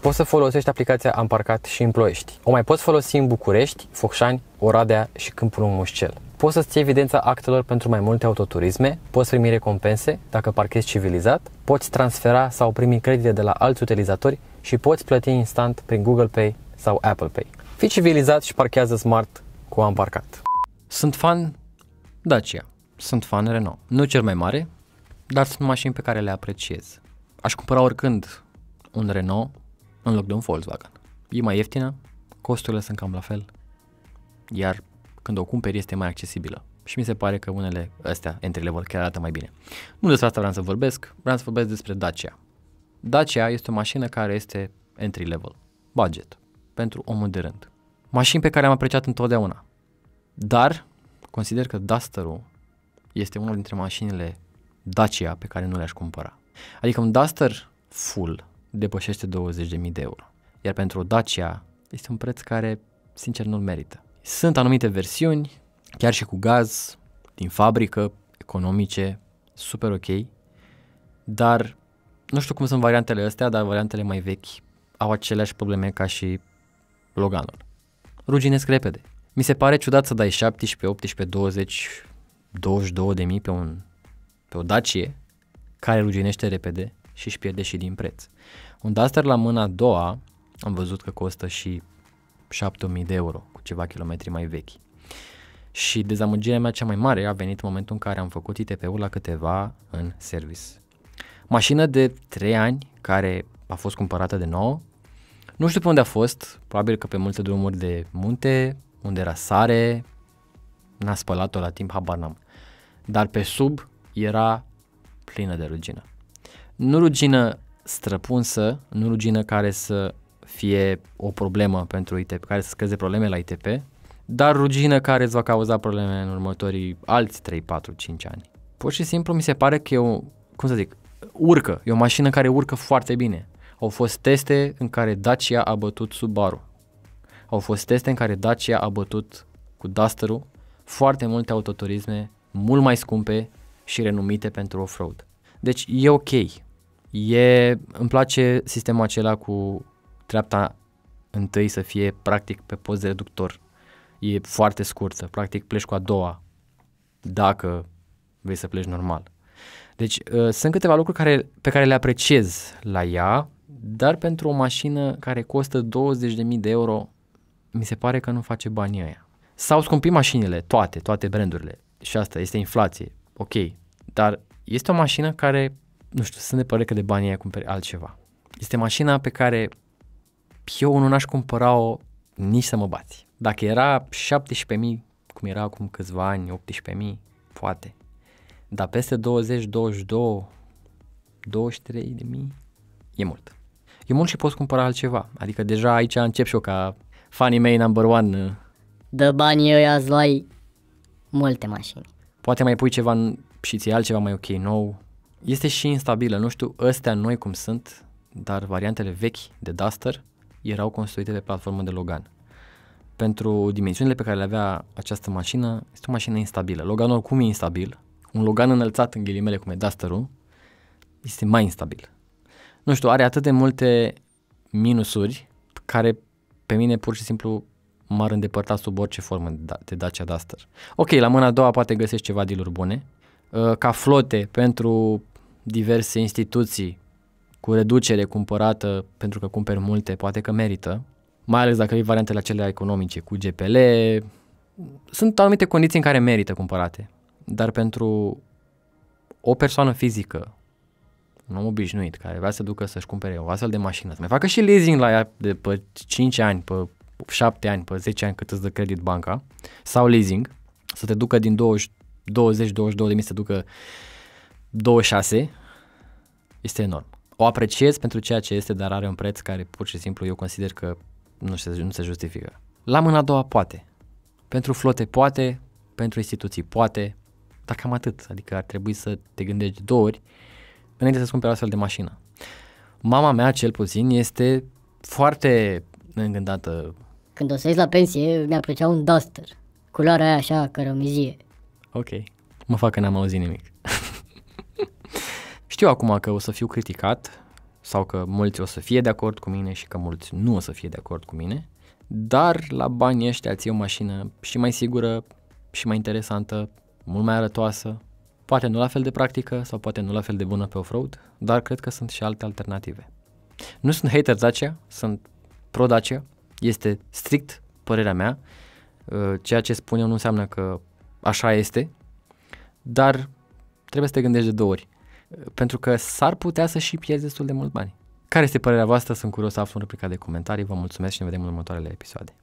poți să folosești aplicația Am Parcat și în Ploiești. O mai poți folosi în București, Focșani, Oradea și Câmpul Mușcel. Poți să-ți evidența actelor pentru mai multe autoturisme, poți primi recompense dacă parchezi civilizat, poți transfera sau primi credite de la alți utilizatori și poți plăti instant prin Google Pay sau Apple Pay. Fii civilizat și parchează smart cu Am Parcat. Sunt fan Dacia, sunt fan Renault. Nu cel mai mare, dar sunt mașini pe care le apreciez. Aș cumpăra oricând un Renault în loc de un Volkswagen. E mai ieftină, costurile sunt cam la fel, iar când o cumperi este mai accesibilă. Și mi se pare că unele astea, entry level, chiar arată mai bine. Nu despre asta vreau să vorbesc, vreau să vorbesc despre Dacia. Dacia este o mașină care este entry level, budget, pentru omul de rând. Mașini pe care am apreciat întotdeauna. Dar consider că Duster-ul este unul dintre mașinile Dacia pe care nu le-aș cumpăra. Adică un Duster full depășește 20.000 de euro. Iar pentru o Dacia este un preț care, sincer, nu-l merită. Sunt anumite versiuni, chiar și cu gaz, din fabrică, economice, super ok, dar nu știu cum sunt variantele astea, dar variantele mai vechi au aceleași probleme ca și Loganul. Ruginesc repede. Mi se pare ciudat să dai 17, 18, 20, 22 de mii pe, un, pe o Dacie care ruginește repede și își pierde și din preț. Un Duster la mâna a doua am văzut că costă și 7000 de euro, cu ceva kilometri mai vechi. Și dezamăgirea mea cea mai mare a venit în momentul în care am făcut ITP-ul la câteva în service. Mașină de 3 ani care a fost cumpărată de nou, nu știu pe unde a fost, probabil că pe multe drumuri de munte, unde era sare, n-a spălat-o la timp, habar n-am. Dar pe sub era plină de rugină nu rugină străpunsă, nu rugină care să fie o problemă pentru ITP, care să scăze probleme la ITP, dar rugină care îți va cauza probleme în următorii alți 3, 4, 5 ani. Pur și simplu mi se pare că e o, cum să zic, urcă, e o mașină care urcă foarte bine. Au fost teste în care Dacia a bătut Subaru. Au fost teste în care Dacia a bătut cu Duster-ul foarte multe autoturisme mult mai scumpe și renumite pentru off-road. Deci e ok, E, îmi place sistemul acela cu treapta întâi să fie practic pe post de reductor. E foarte scurtă, practic pleci cu a doua, dacă vei să pleci normal. Deci uh, sunt câteva lucruri care, pe care le apreciez la ea, dar pentru o mașină care costă 20.000 de euro, mi se pare că nu face banii aia. S-au scumpit mașinile, toate, toate brandurile. Și asta este inflație, ok. Dar este o mașină care nu știu, să ne pare că de bani ai cumperi altceva. Este mașina pe care eu nu n-aș cumpăra-o nici să mă bați. Dacă era 17.000, cum era acum câțiva ani, 18.000, poate. Dar peste 20, 22, 23 de mii, e mult. E mult și poți cumpăra altceva. Adică deja aici încep și eu ca fanii mei number one. Uh, de bani ăia ia luai multe mașini. Poate mai pui ceva și ți altceva mai ok nou, este și instabilă. Nu știu ăstea noi cum sunt, dar variantele vechi de Duster erau construite pe platformă de Logan. Pentru dimensiunile pe care le avea această mașină, este o mașină instabilă. Logan oricum e instabil. Un Logan înălțat în ghilimele cum e Dusterul este mai instabil. Nu știu, are atât de multe minusuri care pe mine pur și simplu m-ar îndepărta sub orice formă da, de Dacia Duster. Ok, la mâna a doua poate găsești ceva dealuri bune, uh, ca flote pentru diverse instituții cu reducere cumpărată pentru că cumperi multe, poate că merită, mai ales dacă e variantele acelea economice cu GPL, sunt anumite condiții în care merită cumpărate, dar pentru o persoană fizică, un om obișnuit, care vrea să ducă să-și cumpere o astfel de mașină, să mai facă și leasing la ea de pe 5 ani, pe 7 ani, pe 10 ani cât îți dă credit banca, sau leasing, să te ducă din 20-22 de mii să te ducă 26 este enorm. O apreciez pentru ceea ce este, dar are un preț care pur și simplu eu consider că nu se, nu se justifică. La mâna a doua poate. Pentru flote poate, pentru instituții poate, dar cam atât. Adică ar trebui să te gândești două ori înainte să-ți cumperi o astfel de mașină. Mama mea, cel puțin, este foarte îngândată. Când o să ies la pensie, mi-ar plăcea un Duster. Culoarea aia așa, cărămizie. Ok. Mă fac că n-am auzit nimic. Știu acum că o să fiu criticat sau că mulți o să fie de acord cu mine și că mulți nu o să fie de acord cu mine, dar la banii ăștia ți o mașină și mai sigură și mai interesantă, mult mai arătoasă, poate nu la fel de practică sau poate nu la fel de bună pe off-road, dar cred că sunt și alte alternative. Nu sunt hater Dacia, sunt pro Dacia, este strict părerea mea, uh, ceea ce spun eu nu înseamnă că așa este, dar trebuie să te gândești de două ori pentru că s-ar putea să și pierzi destul de mult bani. Care este părerea voastră? Sunt curios să aflu în replica de comentarii. Vă mulțumesc și ne vedem în următoarele episoade.